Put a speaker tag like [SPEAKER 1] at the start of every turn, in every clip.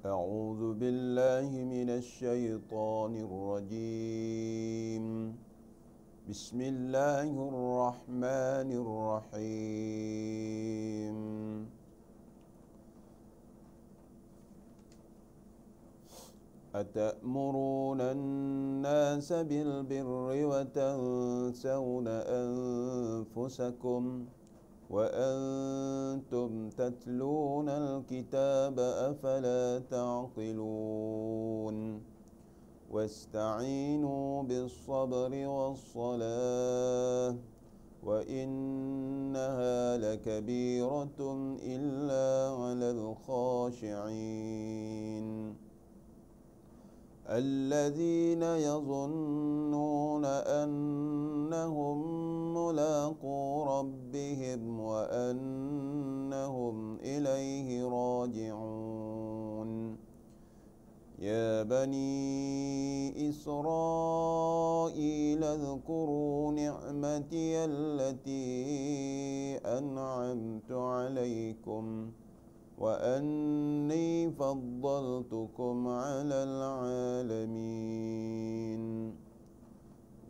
[SPEAKER 1] أعوذ بالله من الشيطان الرجيم بسم الله الرحمن الرحيم أتأمرون الناس بالبر وتنسون أنفسكم ؟ وأنتم تتلون الكتاب أفلا تعقلون واستعينوا بالصبر والصلاة وإنها لكبيرة إلا على الخاشعين الذين يظنون أنهم ذاقوا ربهم وأنهم إليه راجعون يا بني إسرائيل اذكروا نعمتي التي أنعمت عليكم وأني فضلتكم على العالمين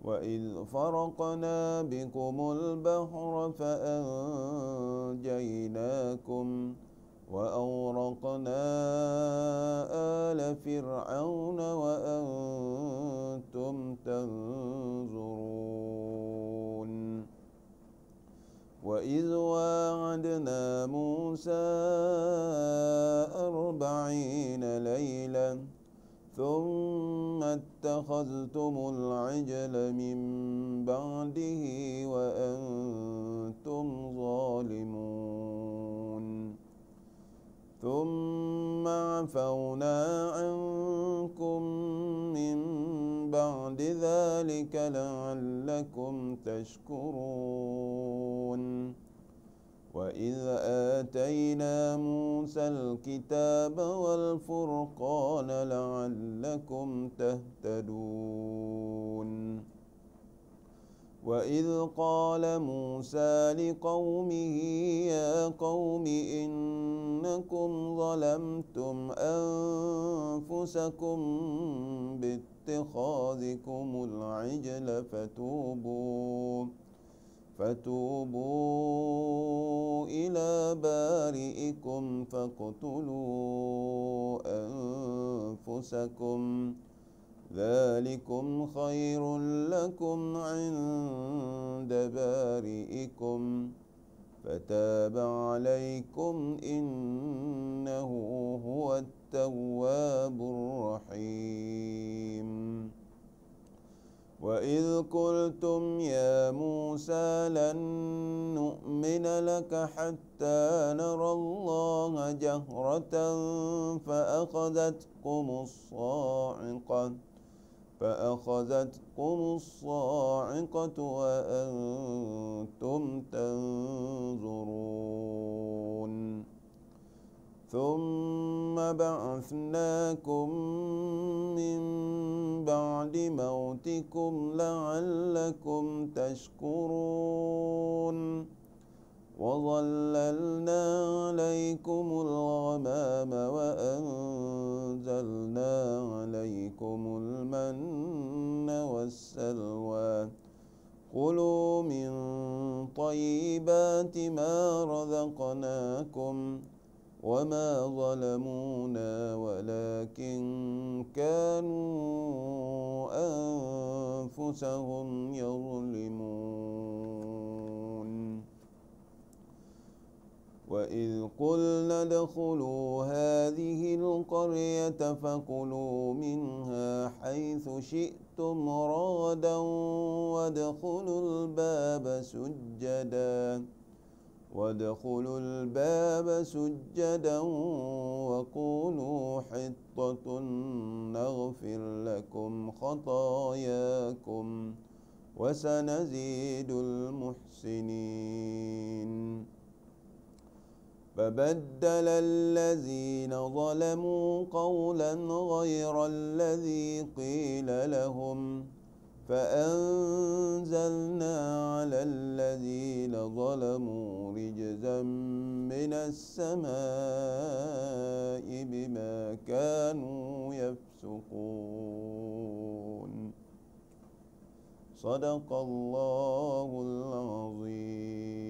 [SPEAKER 1] وإذ فرقنا بكم البحر فأنجيناكم وأورقنا آل فرعون وأنتم تنظرون وإذ واعدنا موسى أربعين ليلة ثم اتخذتم العجل من بعده وأنتم ظالمون ثم عفونا عنكم من بعد ذلك لعلكم تشكرون وإذ آتينا موسى الكتاب والفرقان لعلكم تهتدون وإذ قال موسى لقومه يا قوم إنكم ظلمتم أنفسكم باتخاذكم العجل فتوبوا فتوبوا إلى بارئكم فاقتلوا أنفسكم ذلكم خير لكم عند بارئكم فتاب عليكم إنه هو التواب الرحيم وإذ قلتم يا موسى لن نؤمن لك حتى نرى الله جهرة فأخذتكم الصاعقة فأخذتكم الصاعقة وأنتم تنظرون ثم ثم بعثناكم من بعد موتكم لعلكم تشكرون وظللنا عليكم الغمام وأنزلنا عليكم المن والسلوى كلوا من طيبات ما رزقناكم وما ظلمونا ولكن كانوا أنفسهم يظلمون وإذ قلنا ادخلوا هذه القرية فكلوا منها حيث شئتم رادا وادخلوا الباب سجداً وادخلوا الباب سجدا وقولوا حطة نغفر لكم خطاياكم وسنزيد المحسنين فبدل الذين ظلموا قولا غير الذي قيل لهم ۖ فأنزلنا على الذين ظلموا رجزا من السماء بما كانوا يفسقون صدق الله العظيم